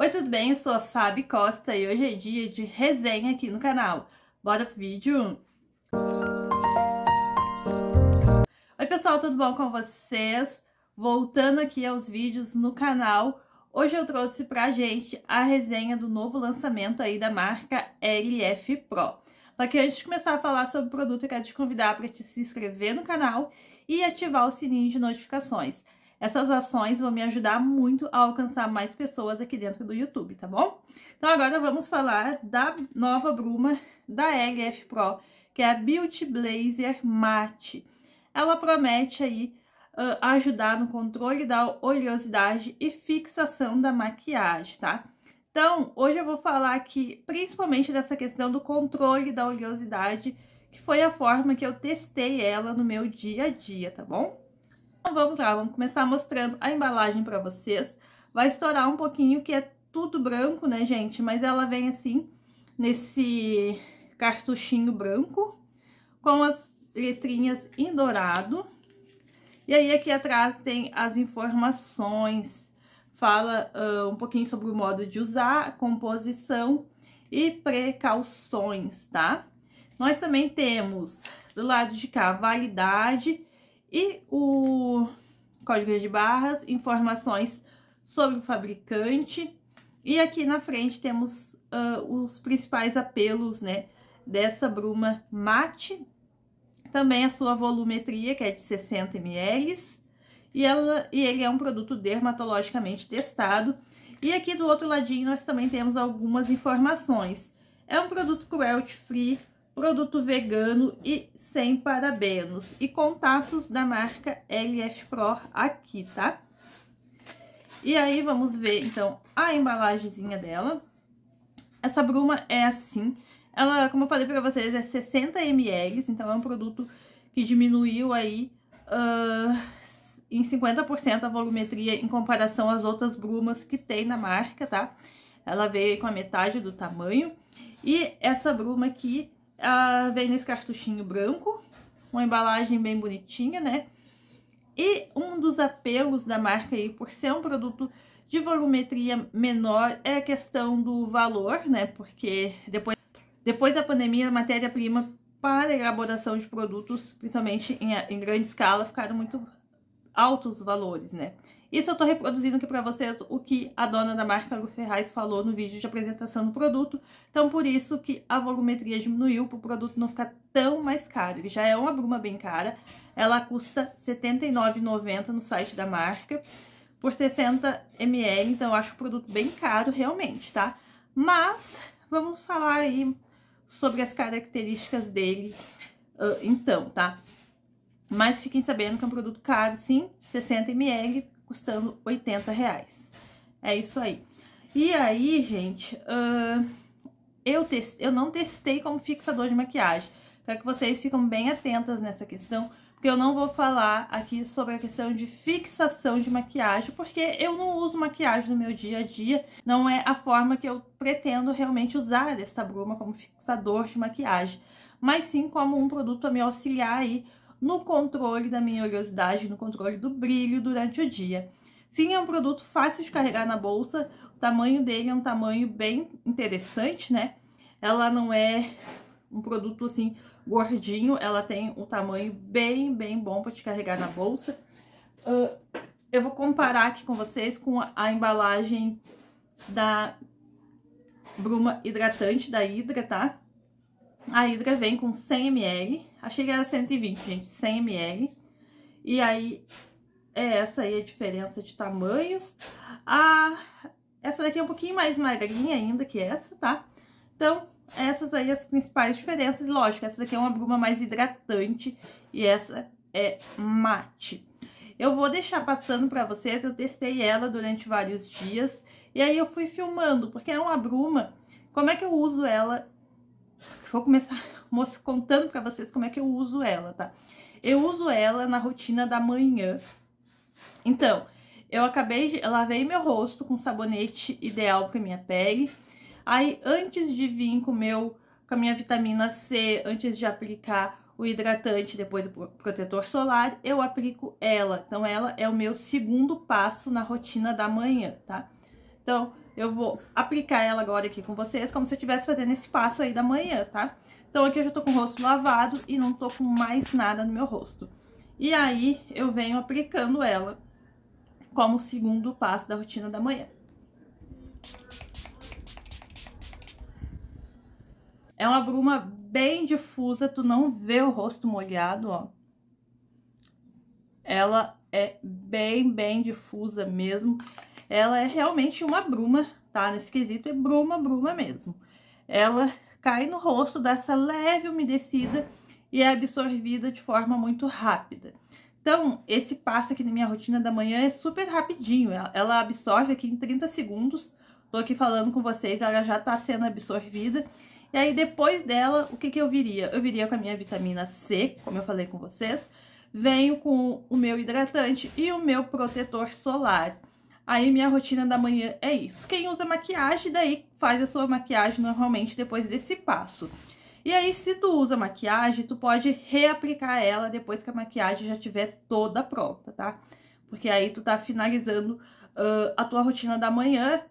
Oi, tudo bem? Eu sou a Fabi Costa e hoje é dia de resenha aqui no canal. Bora pro vídeo? Oi, pessoal, tudo bom com vocês? Voltando aqui aos vídeos no canal, hoje eu trouxe pra gente a resenha do novo lançamento aí da marca LF Pro. Só que antes de começar a falar sobre o produto, eu quero te convidar para te se inscrever no canal e ativar o sininho de notificações. Essas ações vão me ajudar muito a alcançar mais pessoas aqui dentro do YouTube, tá bom? Então agora vamos falar da nova bruma da LF Pro, que é a Beauty Blazer Matte. Ela promete aí uh, ajudar no controle da oleosidade e fixação da maquiagem, tá? Então, hoje eu vou falar aqui principalmente dessa questão do controle da oleosidade, que foi a forma que eu testei ela no meu dia a dia, tá bom? Então vamos lá, vamos começar mostrando a embalagem para vocês. Vai estourar um pouquinho, que é tudo branco, né, gente? Mas ela vem assim, nesse cartuchinho branco, com as letrinhas em dourado. E aí aqui atrás tem as informações, fala uh, um pouquinho sobre o modo de usar, composição e precauções, tá? Nós também temos do lado de cá validade e o código de barras, informações sobre o fabricante. E aqui na frente temos uh, os principais apelos, né, dessa bruma mate. Também a sua volumetria, que é de 60 ml. E, ela, e ele é um produto dermatologicamente testado. E aqui do outro ladinho nós também temos algumas informações. É um produto cruelty free, produto vegano e sem parabenos e contatos da marca LF Pro aqui, tá? E aí vamos ver então a embalagenzinha dela. Essa bruma é assim, ela, como eu falei pra vocês, é 60 ml, então é um produto que diminuiu aí uh, em 50% a volumetria em comparação às outras brumas que tem na marca, tá? Ela veio com a metade do tamanho. E essa bruma aqui, ela ah, vem nesse cartuchinho branco, uma embalagem bem bonitinha, né? E um dos apelos da marca aí, por ser um produto de volumetria menor, é a questão do valor, né? Porque depois, depois da pandemia, a matéria-prima para elaboração de produtos, principalmente em, em grande escala, ficaram muito altos os valores, né? Isso eu estou reproduzindo aqui para vocês o que a dona da marca Lu Ferraz falou no vídeo de apresentação do produto, então por isso que a volumetria diminuiu para o produto não ficar tão mais caro. Ele já é uma bruma bem cara, ela custa R$ 79,90 no site da marca, por 60 ml, então eu acho o produto bem caro realmente, tá? Mas vamos falar aí sobre as características dele uh, então, tá? Mas fiquem sabendo que é um produto caro, sim, 60 ml, custando 80 reais. É isso aí. E aí, gente, uh, eu, eu não testei como fixador de maquiagem. Quero que vocês ficam bem atentas nessa questão, porque eu não vou falar aqui sobre a questão de fixação de maquiagem, porque eu não uso maquiagem no meu dia a dia, não é a forma que eu pretendo realmente usar essa bruma como fixador de maquiagem, mas sim como um produto a me auxiliar aí no controle da minha oleosidade, no controle do brilho durante o dia. Sim, é um produto fácil de carregar na bolsa, o tamanho dele é um tamanho bem interessante, né? Ela não é um produto assim gordinho, ela tem um tamanho bem, bem bom para te carregar na bolsa. Uh, eu vou comparar aqui com vocês com a, a embalagem da bruma hidratante da Hydra, tá? A Hydra vem com 100ml, achei que era 120, gente, 100ml. E aí, é essa aí a diferença de tamanhos. A, essa daqui é um pouquinho mais magrinha ainda que essa, tá? Então, essas aí as principais diferenças. Lógico, essa daqui é uma bruma mais hidratante e essa é mate. Eu vou deixar passando pra vocês, eu testei ela durante vários dias. E aí eu fui filmando, porque é uma bruma... Como é que eu uso ela vou começar contando para vocês como é que eu uso ela, tá? Eu uso ela na rotina da manhã. Então, eu acabei de eu lavei meu rosto com sabonete ideal para minha pele. Aí, antes de vir com meu com a minha vitamina C, antes de aplicar o hidratante, depois o protetor solar, eu aplico ela. Então, ela é o meu segundo passo na rotina da manhã, tá? Então, eu vou aplicar ela agora aqui com vocês, como se eu estivesse fazendo esse passo aí da manhã, tá? Então aqui eu já tô com o rosto lavado e não tô com mais nada no meu rosto. E aí, eu venho aplicando ela como segundo passo da rotina da manhã. É uma bruma bem difusa, tu não vê o rosto molhado, ó. Ela é bem, bem difusa mesmo ela é realmente uma bruma, tá? Nesse quesito é bruma, bruma mesmo. Ela cai no rosto, dá essa leve umedecida e é absorvida de forma muito rápida. Então, esse passo aqui na minha rotina da manhã é super rapidinho, ela absorve aqui em 30 segundos. Tô aqui falando com vocês, ela já tá sendo absorvida. E aí, depois dela, o que que eu viria? Eu viria com a minha vitamina C, como eu falei com vocês. Venho com o meu hidratante e o meu protetor solar. Aí minha rotina da manhã é isso. Quem usa maquiagem, daí faz a sua maquiagem normalmente depois desse passo. E aí, se tu usa maquiagem, tu pode reaplicar ela depois que a maquiagem já tiver toda pronta, tá? Porque aí tu tá finalizando uh, a tua rotina da manhã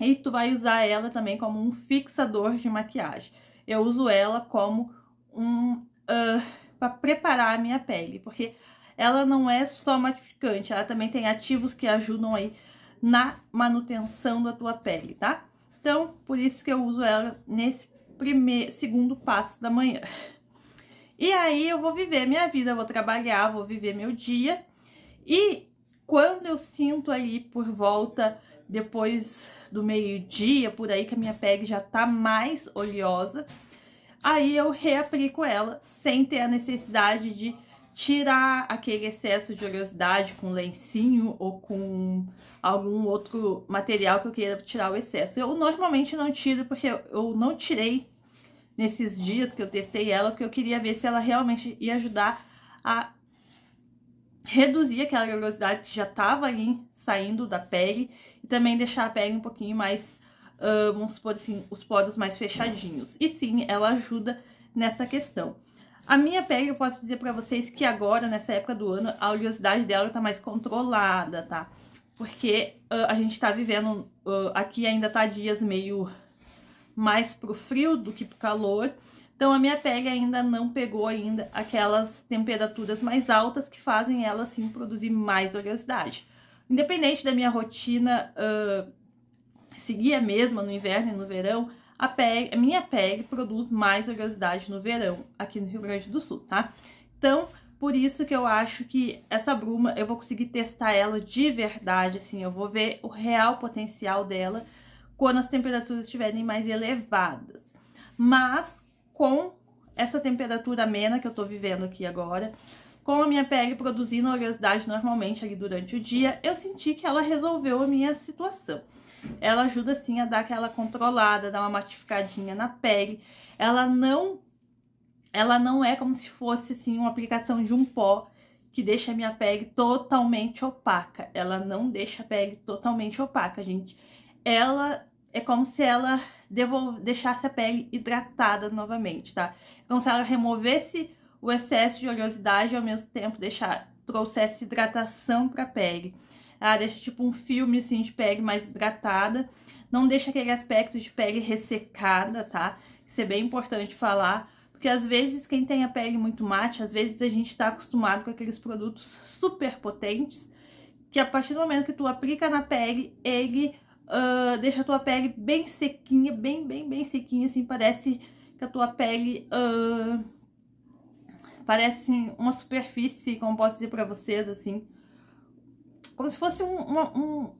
e tu vai usar ela também como um fixador de maquiagem. Eu uso ela como um... Uh, ah, para preparar a minha pele, porque ela não é só matificante, ela também tem ativos que ajudam aí na manutenção da tua pele, tá? Então, por isso que eu uso ela nesse primeiro, segundo passo da manhã. E aí eu vou viver minha vida, vou trabalhar, vou viver meu dia. E quando eu sinto ali por volta depois do meio-dia, por aí que a minha pele já tá mais oleosa, aí eu reaplico ela sem ter a necessidade de tirar aquele excesso de oleosidade com lencinho ou com algum outro material que eu queira tirar o excesso. Eu normalmente não tiro porque eu não tirei nesses dias que eu testei ela, porque eu queria ver se ela realmente ia ajudar a reduzir aquela oleosidade que já estava ali saindo da pele e também deixar a pele um pouquinho mais, uh, vamos supor assim, os poros mais fechadinhos. E sim, ela ajuda nessa questão. A minha pele, eu posso dizer pra vocês que agora, nessa época do ano, a oleosidade dela tá mais controlada, tá? Porque uh, a gente tá vivendo, uh, aqui ainda tá dias meio mais pro frio do que pro calor. Então a minha pele ainda não pegou ainda aquelas temperaturas mais altas que fazem ela, assim, produzir mais oleosidade. Independente da minha rotina uh, seguir a mesma no inverno e no verão, a, pele, a minha pele produz mais oleosidade no verão aqui no Rio Grande do Sul, tá? Então, por isso que eu acho que essa bruma eu vou conseguir testar ela de verdade, assim, eu vou ver o real potencial dela quando as temperaturas estiverem mais elevadas. Mas com essa temperatura amena que eu tô vivendo aqui agora, com a minha pele produzindo oleosidade normalmente ali durante o dia, eu senti que ela resolveu a minha situação ela ajuda sim a dar aquela controlada, dar uma matificadinha na pele. Ela não ela não é como se fosse assim uma aplicação de um pó que deixa a minha pele totalmente opaca. Ela não deixa a pele totalmente opaca, gente. Ela é como se ela devolve, deixasse a pele hidratada novamente, tá? É como se ela removesse o excesso de oleosidade e ao mesmo tempo deixar, trouxesse hidratação para a pele. Ah, deixa tipo um filme assim de pele mais hidratada. Não deixa aquele aspecto de pele ressecada, tá? Isso é bem importante falar. Porque às vezes quem tem a pele muito mate, às vezes a gente tá acostumado com aqueles produtos super potentes. Que a partir do momento que tu aplica na pele, ele uh, deixa a tua pele bem sequinha, bem, bem, bem sequinha, assim. Parece que a tua pele... Uh, parece assim, uma superfície, como posso dizer pra vocês, assim, como se fosse um, uma, um,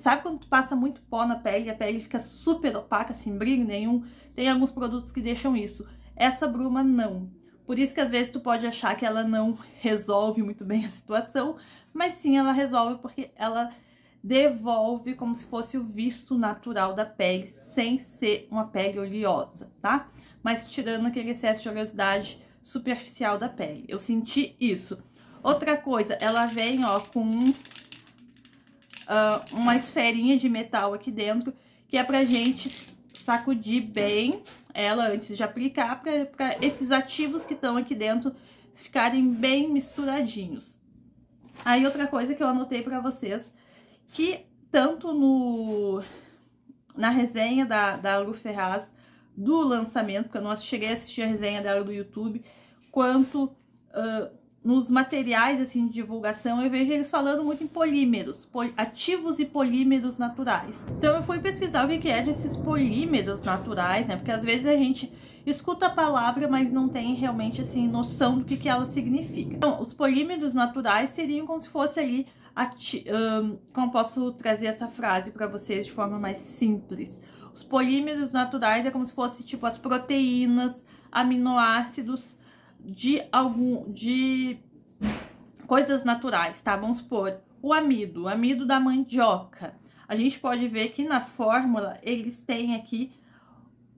Sabe quando tu passa muito pó na pele e a pele fica super opaca, sem brilho nenhum? Tem alguns produtos que deixam isso. Essa bruma não. Por isso que às vezes tu pode achar que ela não resolve muito bem a situação, mas sim ela resolve porque ela devolve como se fosse o visto natural da pele, sem ser uma pele oleosa, tá? Mas tirando aquele excesso de oleosidade superficial da pele. Eu senti isso. Outra coisa, ela vem, ó, com uh, uma esferinha de metal aqui dentro, que é pra gente sacudir bem ela antes de aplicar, pra, pra esses ativos que estão aqui dentro ficarem bem misturadinhos. Aí outra coisa que eu anotei pra vocês, que tanto no, na resenha da, da Lu Ferraz, do lançamento, porque eu não cheguei a assistir a resenha dela do YouTube, quanto uh, nos materiais assim de divulgação eu vejo eles falando muito em polímeros, pol ativos e polímeros naturais. Então eu fui pesquisar o que, que é desses polímeros naturais, né? Porque às vezes a gente escuta a palavra, mas não tem realmente assim noção do que, que ela significa. Então, os polímeros naturais seriam como se fosse ali um, como posso trazer essa frase para vocês de forma mais simples. Os polímeros naturais é como se fosse tipo as proteínas, aminoácidos de algum de coisas naturais, tá? Vamos supor, o amido, o amido da mandioca. A gente pode ver que na fórmula eles têm aqui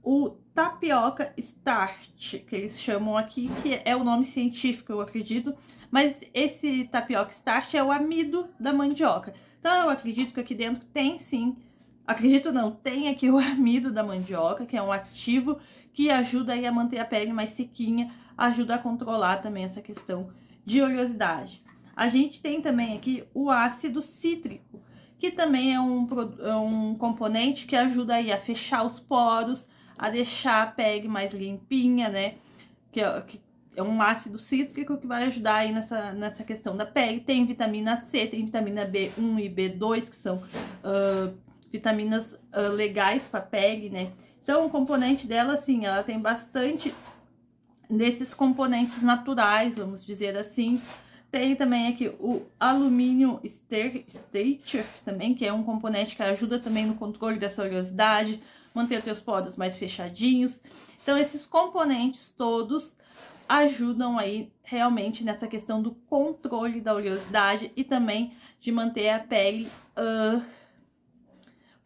o tapioca starch, que eles chamam aqui, que é o nome científico, eu acredito, mas esse tapioca starch é o amido da mandioca. Então eu acredito que aqui dentro tem sim, acredito não, tem aqui o amido da mandioca, que é um ativo que ajuda aí a manter a pele mais sequinha, ajuda a controlar também essa questão de oleosidade. A gente tem também aqui o ácido cítrico, que também é um, é um componente que ajuda aí a fechar os poros, a deixar a pele mais limpinha, né? Que é, que é um ácido cítrico que vai ajudar aí nessa, nessa questão da pele. Tem vitamina C, tem vitamina B1 e B2, que são uh, vitaminas uh, legais para a pele, né? Então, o componente dela, assim, ela tem bastante desses componentes naturais, vamos dizer assim. Tem também aqui o alumínio stature também, que é um componente que ajuda também no controle da oleosidade, manter os teus poros mais fechadinhos. Então, esses componentes todos ajudam aí realmente nessa questão do controle da oleosidade e também de manter a pele uh,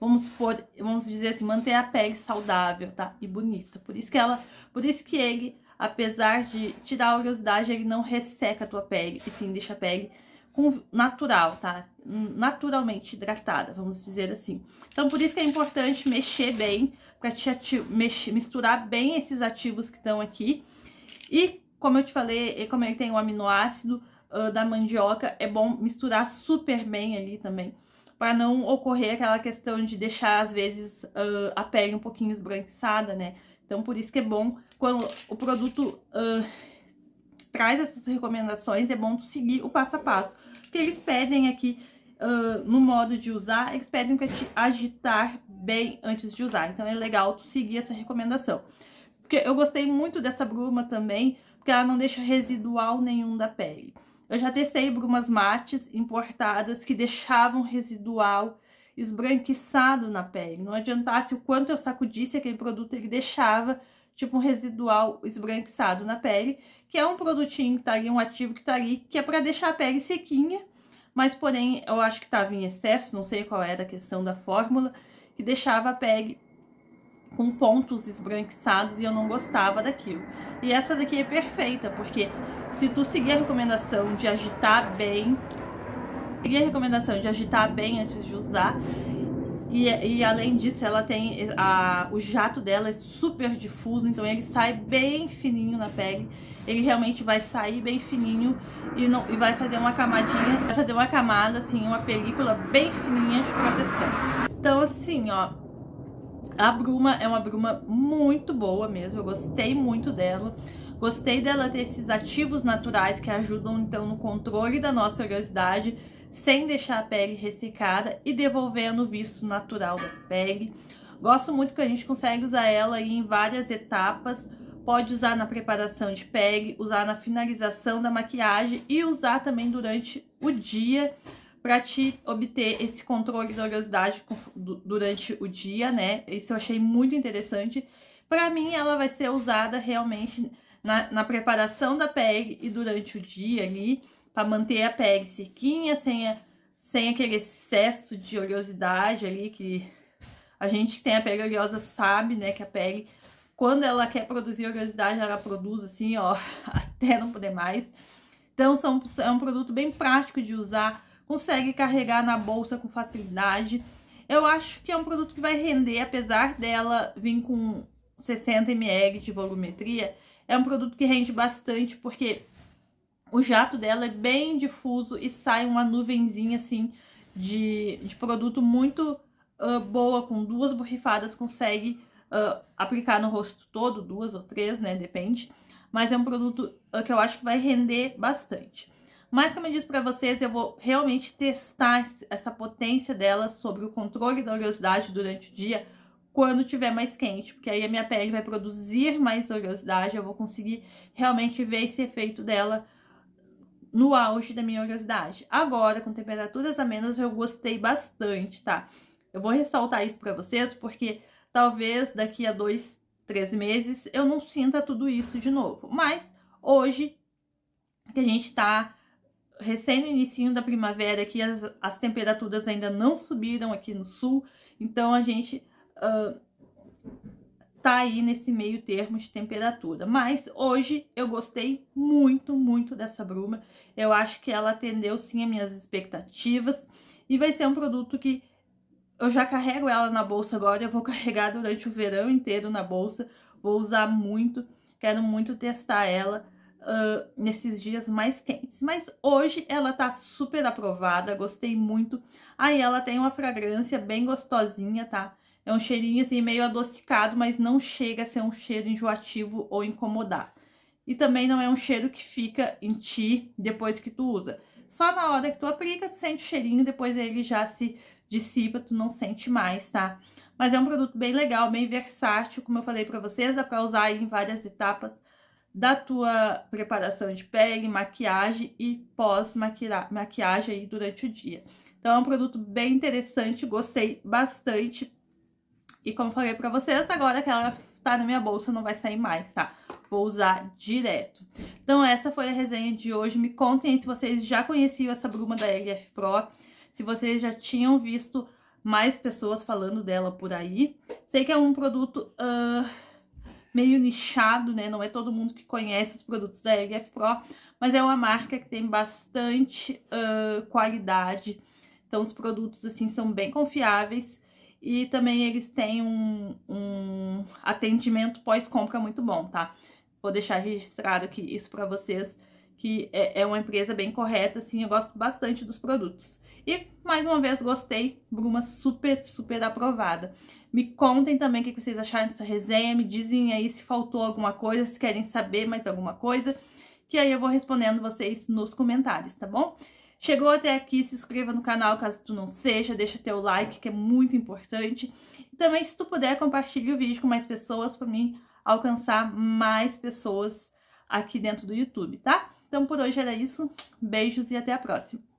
vamos supor, vamos dizer assim, manter a pele saudável, tá? E bonita. Por isso que ela, por isso que ele, apesar de tirar a oleosidade, ele não resseca a tua pele, e sim deixa a pele com, natural, tá? Naturalmente hidratada, vamos dizer assim. Então, por isso que é importante mexer bem, pra te ativo, mexer, misturar bem esses ativos que estão aqui. E, como eu te falei, como ele tem o um aminoácido uh, da mandioca, é bom misturar super bem ali também para não ocorrer aquela questão de deixar, às vezes, uh, a pele um pouquinho esbranquiçada, né? Então, por isso que é bom, quando o produto uh, traz essas recomendações, é bom seguir o passo a passo. que eles pedem aqui Uh, no modo de usar, eles pedem para te agitar bem antes de usar. Então é legal tu seguir essa recomendação. Porque eu gostei muito dessa bruma também, porque ela não deixa residual nenhum da pele. Eu já testei brumas mates importadas que deixavam residual esbranquiçado na pele. Não adiantasse o quanto eu sacudisse aquele produto, ele deixava tipo um residual esbranquiçado na pele, que é um produtinho que tá ali, um ativo que tá ali, que é para deixar a pele sequinha, mas porém eu acho que estava em excesso, não sei qual era a questão da fórmula, que deixava a pele com pontos esbranquiçados e eu não gostava daquilo. E essa daqui é perfeita, porque se tu seguir a recomendação de agitar bem, seguir a recomendação de agitar bem antes de usar, e, e além disso, ela tem a, o jato dela é super difuso, então ele sai bem fininho na pele. Ele realmente vai sair bem fininho e, não, e vai fazer uma camadinha, vai fazer uma camada, assim, uma película bem fininha de proteção. Então, assim, ó, a bruma é uma bruma muito boa mesmo, eu gostei muito dela. Gostei dela ter esses ativos naturais que ajudam então no controle da nossa oleosidade, sem deixar a pele ressecada e devolvendo o visto natural da pele. Gosto muito que a gente consegue usar ela em várias etapas. Pode usar na preparação de pele, usar na finalização da maquiagem e usar também durante o dia para te obter esse controle da oleosidade durante o dia, né? Isso eu achei muito interessante. Para mim, ela vai ser usada realmente na, na, preparação da pele e durante o dia ali, para manter a pele sequinha, sem, a, sem aquele excesso de oleosidade ali, que a gente que tem a pele oleosa sabe, né, que a pele, quando ela quer produzir oleosidade, ela produz assim, ó, até não poder mais. Então, são, é um produto bem prático de usar consegue carregar na bolsa com facilidade. Eu acho que é um produto que vai render, apesar dela vir com 60 ml de volumetria, é um produto que rende bastante porque o jato dela é bem difuso e sai uma nuvenzinha assim de, de produto muito uh, boa, com duas borrifadas consegue uh, aplicar no rosto todo, duas ou três, né, depende. Mas é um produto uh, que eu acho que vai render bastante. Mas como eu disse para vocês, eu vou realmente testar essa potência dela sobre o controle da oleosidade durante o dia quando tiver mais quente, porque aí a minha pele vai produzir mais oleosidade, eu vou conseguir realmente ver esse efeito dela no auge da minha oleosidade. Agora, com temperaturas amenas, eu gostei bastante, tá? Eu vou ressaltar isso para vocês, porque talvez daqui a dois, três meses eu não sinta tudo isso de novo. Mas hoje que a gente tá recém no início da primavera aqui, as, as, temperaturas ainda não subiram aqui no sul, então a gente uh, tá aí nesse meio termo de temperatura. Mas hoje eu gostei muito, muito dessa bruma. Eu acho que ela atendeu sim as minhas expectativas e vai ser um produto que eu já carrego ela na bolsa agora, eu vou carregar durante o verão inteiro na bolsa, vou usar muito, quero muito testar ela uh, nesses dias mais quentes. Mas hoje ela tá super aprovada, gostei muito. Aí ela tem uma fragrância bem gostosinha, tá? É um cheirinho assim meio adocicado, mas não chega a ser um cheiro enjoativo ou incomodar. E também não é um cheiro que fica em ti depois que tu usa. Só na hora que tu aplica, tu sente o cheirinho, depois ele já se dissipa, tu não sente mais, tá? Mas é um produto bem legal, bem versátil, como eu falei pra vocês, dá pra usar em várias etapas da tua preparação de pele, maquiagem e pós-maquiagem aí durante o dia. Então é um produto bem interessante, gostei bastante. E como falei pra vocês, agora que ela tá na minha bolsa, não vai sair mais, tá? Vou usar direto. Então essa foi a resenha de hoje. Me contem aí se vocês já conheciam essa bruma da LF Pro, se vocês já tinham visto mais pessoas falando dela por aí. Sei que é um produto... Uh meio nichado, né? Não é todo mundo que conhece os produtos da LF Pro, mas é uma marca que tem bastante uh, qualidade. Então, os produtos, assim, são bem confiáveis e também eles têm um, um atendimento pós-compra muito bom, tá? Vou deixar registrado aqui isso para vocês, que é, é uma empresa bem correta, assim, eu gosto bastante dos produtos. E mais uma vez gostei, Bruma super, super aprovada. Me contem também o que vocês acharam dessa resenha, me dizem aí se faltou alguma coisa, se querem saber mais alguma coisa, que aí eu vou respondendo vocês nos comentários, tá bom? Chegou até aqui, se inscreva no canal caso tu não seja, deixa teu like que é muito importante. E também se tu puder, compartilhe o vídeo com mais pessoas para mim alcançar mais pessoas aqui dentro do YouTube, tá? Então por hoje era isso, beijos e até a próxima!